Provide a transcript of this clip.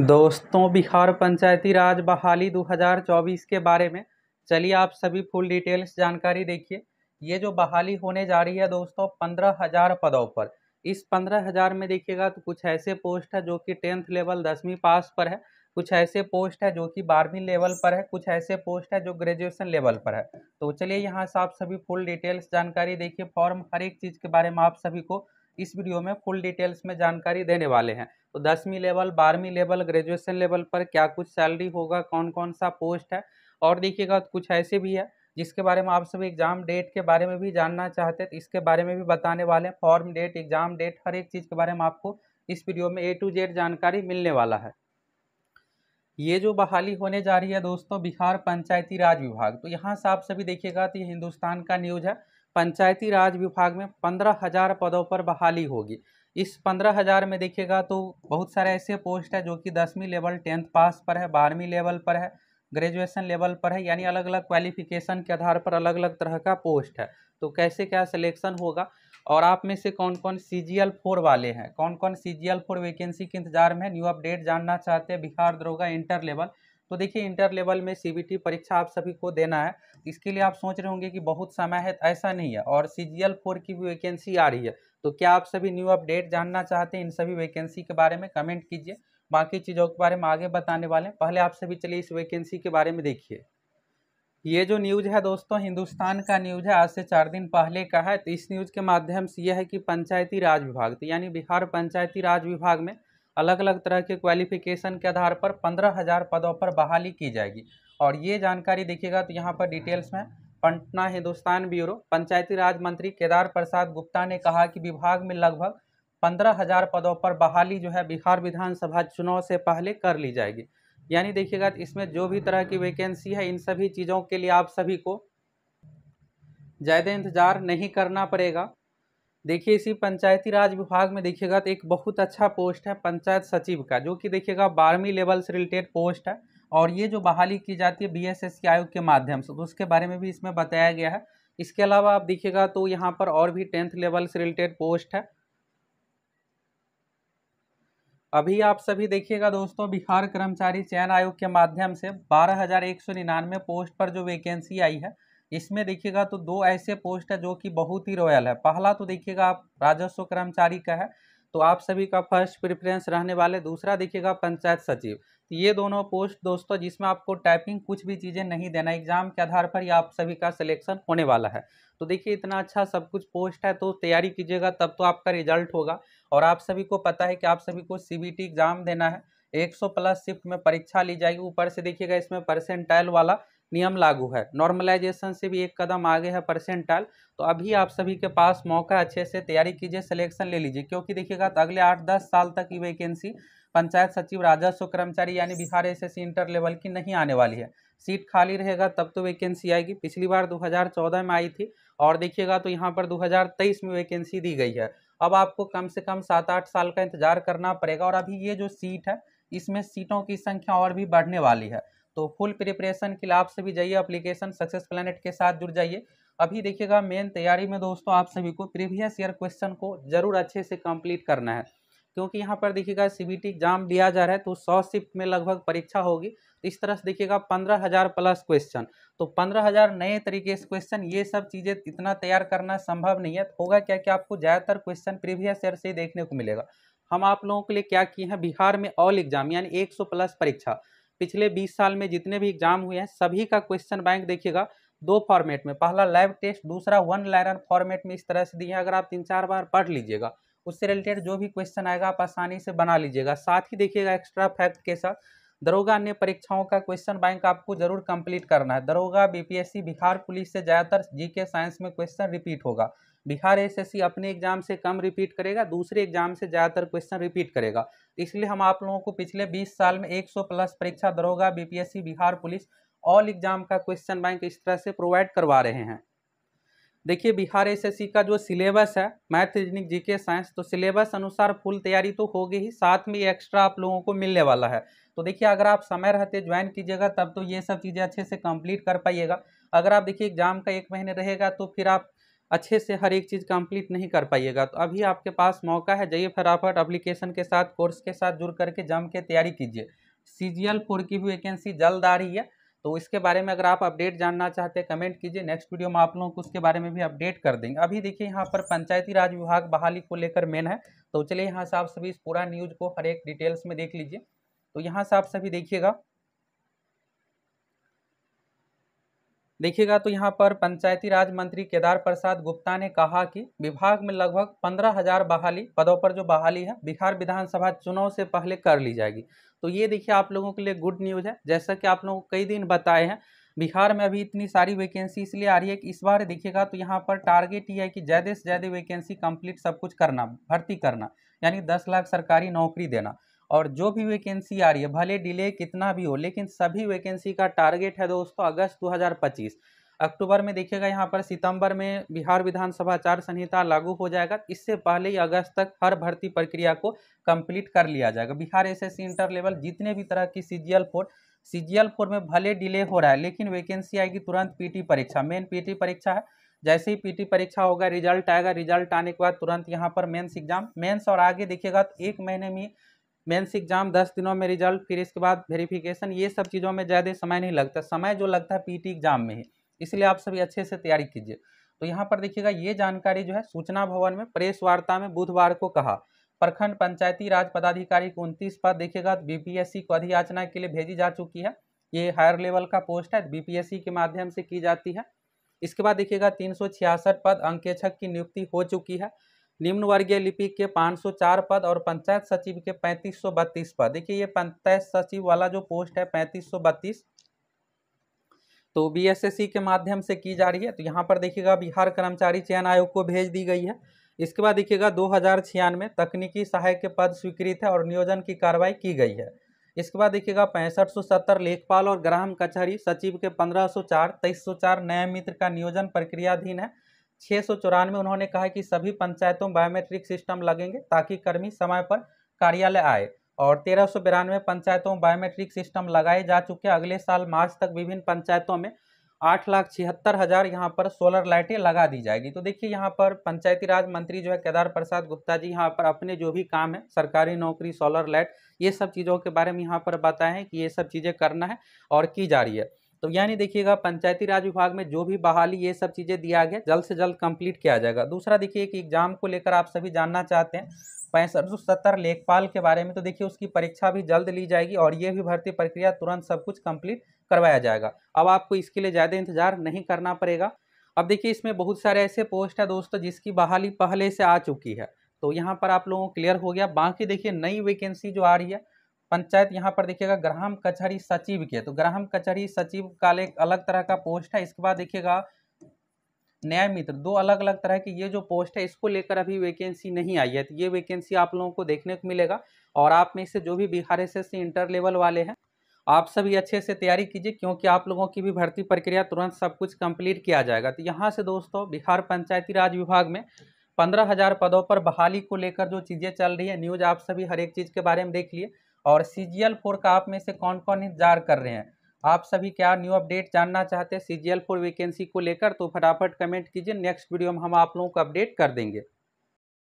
दोस्तों बिहार पंचायती राज बहाली 2024 के बारे में चलिए आप सभी फुल डिटेल्स जानकारी देखिए ये जो बहाली होने जा रही है दोस्तों पंद्रह हज़ार पदों पर इस पंद्रह हज़ार में देखिएगा तो कुछ ऐसे पोस्ट है जो कि टेंथ लेवल दसवीं पास पर है कुछ ऐसे पोस्ट है जो कि बारहवीं लेवल पर है कुछ ऐसे पोस्ट है जो ग्रेजुएशन लेवल पर है तो चलिए यहाँ से आप सभी फुल डिटेल्स जानकारी देखिए फॉर्म हर एक चीज़ के बारे में आप सभी को इस वीडियो में फुल डिटेल्स में जानकारी देने वाले हैं तो दसवीं लेवल बारहवीं लेवल ग्रेजुएशन लेवल पर क्या कुछ सैलरी होगा कौन कौन सा पोस्ट है और देखिएगा कुछ ऐसे भी है जिसके बारे में आप सभी एग्जाम डेट के बारे में भी जानना चाहते हैं तो इसके बारे में भी बताने वाले हैं फॉर्म डेट एग्जाम डेट हर एक चीज़ के बारे में आपको इस वीडियो में ए टू जेड जानकारी मिलने वाला है ये जो बहाली होने जा रही है दोस्तों बिहार पंचायती राज विभाग तो यहाँ से आप सभी देखिएगा तो ये हिंदुस्तान का न्यूज़ है पंचायती राज विभाग में पंद्रह हज़ार पदों पर बहाली होगी इस पंद्रह हज़ार में देखिएगा तो बहुत सारे ऐसे पोस्ट है जो कि दसवीं लेवल टेंथ पास पर है बारहवीं लेवल पर है ग्रेजुएशन लेवल पर है यानी अलग अलग क्वालिफिकेशन के आधार पर अलग अलग तरह का पोस्ट है तो कैसे क्या सिलेक्शन होगा और आप में से कौन कौन सी जी एल फोर वाले हैं कौन कौन C G L four vacancy के इंतजार में न्यू अपडेट जानना चाहते हैं बिहार दरोगा इंटर लेवल तो देखिए इंटर लेवल में सीबीटी परीक्षा आप सभी को देना है इसके लिए आप सोच रहे होंगे कि बहुत समय है तो ऐसा नहीं है और सी जी की भी वैकेंसी आ रही है तो क्या आप सभी न्यू अपडेट जानना चाहते हैं इन सभी वैकेंसी के बारे में कमेंट कीजिए बाकी चीज़ों के बारे में आगे बताने वाले हैं पहले आप सभी चलिए इस वैकेंसी के बारे में देखिए ये जो न्यूज़ है दोस्तों हिंदुस्तान का न्यूज़ है आज से चार दिन पहले का है तो इस न्यूज़ के माध्यम से यह है कि पंचायती राज विभाग तो यानी बिहार पंचायती राज विभाग में अलग अलग तरह के क्वालिफिकेशन के आधार पर पंद्रह हज़ार पदों पर बहाली की जाएगी और ये जानकारी देखिएगा तो यहाँ पर डिटेल्स में पटना हिंदुस्तान ब्यूरो पंचायती राज मंत्री केदार प्रसाद गुप्ता ने कहा कि विभाग में लगभग पंद्रह हज़ार पदों पर बहाली जो है बिहार विधानसभा चुनाव से पहले कर ली जाएगी यानी देखिएगा तो इसमें जो भी तरह की वैकेंसी है इन सभी चीज़ों के लिए आप सभी को ज़्यादा इंतज़ार नहीं करना पड़ेगा देखिए इसी पंचायती राज विभाग में देखिएगा तो एक बहुत अच्छा पोस्ट है पंचायत सचिव का जो कि देखिएगा बारहवीं लेवल से रिलेटेड पोस्ट है और ये जो बहाली की जाती है बी एस एस आयोग के माध्यम से तो उसके बारे में भी इसमें बताया गया है इसके अलावा आप देखिएगा तो यहाँ पर और भी टेंथ लेवल से रिलेटेड पोस्ट है अभी आप सभी देखिएगा दोस्तों बिहार कर्मचारी चयन आयोग के माध्यम से बारह हजार एक सौ निन्यानवे पोस्ट पर जो वैकेंसी आई है इसमें देखिएगा तो दो ऐसे पोस्ट है जो कि बहुत ही रॉयल है पहला तो देखिएगा आप राजस्व कर्मचारी का है तो आप सभी का फर्स्ट प्रेफरेंस रहने वाले दूसरा देखिएगा पंचायत सचिव तो ये दोनों पोस्ट दोस्तों जिसमें आपको टाइपिंग कुछ भी चीज़ें नहीं देना एग्जाम के आधार पर ही आप सभी का सिलेक्शन होने वाला है तो देखिए इतना अच्छा सब कुछ पोस्ट है तो तैयारी कीजिएगा तब तो आपका रिजल्ट होगा और आप सभी को पता है कि आप सभी को सी एग्ज़ाम देना है एक प्लस शिफ्ट में परीक्षा ली जाएगी ऊपर से देखिएगा इसमें परसेंटाइल वाला नियम लागू है नॉर्मलाइजेशन से भी एक कदम आगे है परसेंटाइल तो अभी आप सभी के पास मौका अच्छे से तैयारी कीजिए सिलेक्शन ले लीजिए क्योंकि देखिएगा तो अगले आठ दस साल तक ये वैकेंसी पंचायत सचिव राजस्व कर्मचारी यानी बिहार एस इंटर लेवल की नहीं आने वाली है सीट खाली रहेगा तब तो वैकेंसी आएगी पिछली बार 2014 में आई थी और देखिएगा तो यहाँ पर 2023 में वैकेंसी दी गई है अब आपको कम से कम सात आठ साल का इंतजार करना पड़ेगा और अभी ये जो सीट है इसमें सीटों की संख्या और भी बढ़ने वाली है तो फुल प्रिपरेशन के लिए आप सभी जाइए अप्लीकेशन सक्सेस प्लानट के साथ जुड़ जाइए अभी देखिएगा मेन तैयारी में दोस्तों आप सभी को प्रीवियस ईयर क्वेश्चन को जरूर अच्छे से कंप्लीट करना है क्योंकि यहाँ पर देखिएगा सी बी एग्जाम दिया जा रहा है तो सौ शिफ्ट में लगभग परीक्षा होगी तो इस तरह से देखिएगा पंद्रह हज़ार प्लस क्वेश्चन तो पंद्रह हज़ार नए तरीके से क्वेश्चन ये सब चीज़ें इतना तैयार करना संभव नहीं है तो होगा क्या कि आपको ज़्यादातर क्वेश्चन प्रीवियस ईयर से ही देखने को मिलेगा हम आप लोगों के लिए क्या किए हैं बिहार में ऑल एग्जाम यानी एक प्लस परीक्षा पिछले 20 साल में जितने भी एग्जाम हुए हैं सभी का क्वेश्चन बैंक देखिएगा दो फॉर्मेट में पहला लाइव टेस्ट दूसरा वन लाइनर फॉर्मेट में इस तरह से दिए हैं अगर आप तीन चार बार पढ़ लीजिएगा उससे रिलेटेड जो भी क्वेश्चन आएगा आप आसानी से बना लीजिएगा साथ ही देखिएगा एक्स्ट्रा फैक्ट के साथ दरोगा अन्य परीक्षाओं का क्वेश्चन बैंक आपको जरूर कंप्लीट करना है दरोगा बीपीएससी बिहार पुलिस से ज़्यादातर जीके साइंस में क्वेश्चन रिपीट होगा बिहार एसएससी अपने एग्जाम से कम रिपीट करेगा दूसरे एग्जाम से ज़्यादातर क्वेश्चन रिपीट करेगा इसलिए हम आप लोगों को पिछले 20 साल में 100 प्लस परीक्षा दरोगा BPSC Bihar police all exam का क्वेश्चन बैंक इस तरह से प्रोवाइड करवा रहे हैं देखिए बिहार एस का जो सिलेबस है मैथ रिजनिक जी साइंस तो सिलेबस अनुसार फुल तैयारी तो होगी ही साथ में एक्स्ट्रा आप लोगों को मिलने वाला है तो देखिए अगर आप समय रहते ज्वाइन कीजिएगा तब तो ये सब चीज़ें अच्छे से कंप्लीट कर पाइएगा अगर आप देखिए एग्जाम का एक महीने रहेगा तो फिर आप अच्छे से हर एक चीज़ कंप्लीट नहीं कर पाइएगा तो अभी आपके पास मौका है जाइए फटाफट अप्लीकेशन के साथ कोर्स के साथ जुड़ करके जम के तैयारी कीजिए सी जी एल फोर की भी वैकेंसी जल्द आ रही है तो इसके बारे में अगर आप अपडेट जानना चाहते हैं कमेंट कीजिए नेक्स्ट वीडियो में आप लोगों को उसके बारे में भी अपडेट कर देंगे अभी देखिए यहाँ पर पंचायती राज विभाग बहाली को लेकर मेन है तो चलिए यहाँ से आप सभी इस पूरा न्यूज़ को हर एक डिटेल्स में देख लीजिए तो यहाँ से आप सभी देखिएगा देखिएगा तो यहाँ पर पंचायती राज मंत्री केदार प्रसाद गुप्ता ने कहा कि विभाग में लगभग पंद्रह हजार बहाली पदों पर जो बहाली है बिहार विधानसभा चुनाव से पहले कर ली जाएगी तो ये देखिए आप लोगों के लिए गुड न्यूज़ है जैसा कि आप लोगों कई दिन बताए हैं बिहार में अभी इतनी सारी वैकेंसी इसलिए आ रही है कि इस बार देखिएगा तो यहाँ पर टारगेट ये है कि ज़्यादा से ज़्यादा वैकेंसी कंप्लीट सब कुछ करना भर्ती करना यानी दस लाख सरकारी नौकरी देना और जो भी वैकेंसी आ रही है भले डिले कितना भी हो लेकिन सभी वैकेंसी का टारगेट है दोस्तों अगस्त 2025 अक्टूबर में देखिएगा यहाँ पर सितंबर में बिहार विधानसभा चार संहिता लागू हो जाएगा इससे पहले ही अगस्त तक हर भर्ती प्रक्रिया को कंप्लीट कर लिया जाएगा बिहार एसएससी इंटर लेवल जितने भी तरह की C G L four C G L four में भले डिले हो रहा है लेकिन वैकेंसी आएगी तुरंत पी परीक्षा मेन पी परीक्षा है जैसे ही पीटी परीक्षा होगा रिजल्ट आएगा रिजल्ट आने के बाद तुरंत यहाँ पर मेंस एग्जाम मेंस और आगे देखिएगा तो एक महीने में मेंस एग्जाम दस दिनों में रिजल्ट फिर इसके बाद वेरिफिकेशन ये सब चीज़ों में ज़्यादा समय नहीं लगता समय जो लगता है पीटी एग्जाम में ही इसलिए आप सभी अच्छे से तैयारी कीजिए तो यहाँ पर देखिएगा ये जानकारी जो है सूचना भवन में प्रेस वार्ता में बुधवार को कहा प्रखंड पंचायती राज पदाधिकारी को उनतीस पद देखिएगा बी को अधियाचना के लिए भेजी जा चुकी है ये हायर लेवल का पोस्ट है बी के माध्यम से की जाती है इसके बाद देखिएगा तीन पद अंकेक्षक की नियुक्ति हो चुकी है निम्न वर्गीय लिपि के 504 पद और पंचायत सचिव के 3532 पद देखिए ये पंचायत सचिव वाला जो पोस्ट है 3532 तो बीएसएससी के माध्यम से की जा रही है तो यहाँ पर देखिएगा बिहार कर्मचारी चयन आयोग को भेज दी गई है इसके बाद देखिएगा दो हजार छियानवे तकनीकी सहायक के पद स्वीकृत है और नियोजन की कार्रवाई की गई है इसके बाद देखिएगा पैंसठ सौ सत्तर लेखपाल और ग्राम कचहरी सचिव के पंद्रह सौ चार तेईस सौ चार नए मित्र का नियोजन प्रक्रियाधीन है छः सौ चौरानवे उन्होंने कहा कि सभी पंचायतों बायोमेट्रिक सिस्टम लगेंगे ताकि कर्मी समय पर कार्यालय आए और तेरह सौ बिरानवे पंचायतों बायोमेट्रिक सिस्टम लगाए जा चुके अगले साल मार्च तक विभिन्न पंचायतों में आठ लाख छिहत्तर हज़ार यहाँ पर सोलर लाइटें लगा दी जाएगी तो देखिए यहाँ पर पंचायती राज मंत्री जो है केदार प्रसाद गुप्ता जी यहाँ पर अपने जो भी काम है सरकारी नौकरी सोलर लाइट ये सब चीज़ों के बारे में यहाँ पर बताएं कि ये सब चीज़ें करना है और की जा रही है तो यानी देखिएगा पंचायती राज विभाग में जो भी बहाली ये सब चीज़ें दिया गया जल्द से जल्द कंप्लीट किया जाएगा दूसरा देखिए कि एग्जाम को लेकर आप सभी जानना चाहते हैं पैंसठ सौ सत्तर लेखपाल के बारे में तो देखिए उसकी परीक्षा भी जल्द ली जाएगी और ये भी भर्ती प्रक्रिया तुरंत सब कुछ कंप्लीट करवाया जाएगा अब आपको इसके लिए ज़्यादा इंतजार नहीं करना पड़ेगा अब देखिए इसमें बहुत सारे ऐसे पोस्ट है दोस्तों जिसकी बहाली पहले से आ चुकी है तो यहाँ पर आप लोगों को क्लियर हो गया बाकी देखिए नई वैकेंसी जो आ रही है पंचायत यहाँ पर देखिएगा ग्राम कचहरी सचिव के तो ग्राम कचहरी सचिव का एक अलग तरह का पोस्ट है इसके बाद देखिएगा न्याय मित्र दो अलग अलग तरह की ये जो पोस्ट है इसको लेकर अभी वैकेंसी नहीं आई है तो ये वैकेंसी आप लोगों को देखने को मिलेगा और आप में से जो भी Bihar S S inter level वाले हैं आप सभी अच्छे से तैयारी कीजिए क्योंकि आप लोगों की भी भर्ती प्रक्रिया तुरंत सब कुछ कंप्लीट किया जाएगा तो यहाँ से दोस्तों बिहार पंचायती राज विभाग में पंद्रह हजार पदों पर बहाली को लेकर जो चीज़ें चल रही है न्यूज़ आप सभी हर एक चीज़ के बारे में देख लिए और सी जी एल फोर का आप में से कौन कौन इंतजार कर रहे हैं आप सभी क्या न्यू अपडेट जानना चाहते हैं C G L four vacancy को लेकर तो फटाफट कमेंट कीजिए नेक्स्ट वीडियो में हम आप लोगों को अपडेट कर देंगे